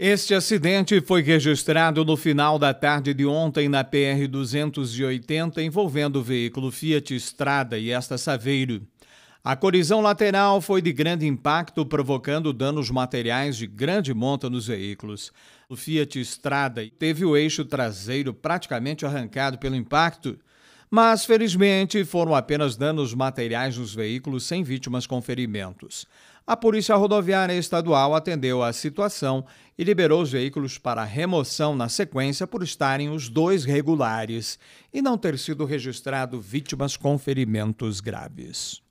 Este acidente foi registrado no final da tarde de ontem na PR-280, envolvendo o veículo Fiat Estrada e esta Saveiro. A colisão lateral foi de grande impacto, provocando danos materiais de grande monta nos veículos. O Fiat Estrada teve o eixo traseiro praticamente arrancado pelo impacto mas felizmente foram apenas danos materiais nos veículos sem vítimas com ferimentos. A Polícia Rodoviária Estadual atendeu a situação e liberou os veículos para remoção na sequência por estarem os dois regulares e não ter sido registrado vítimas com ferimentos graves.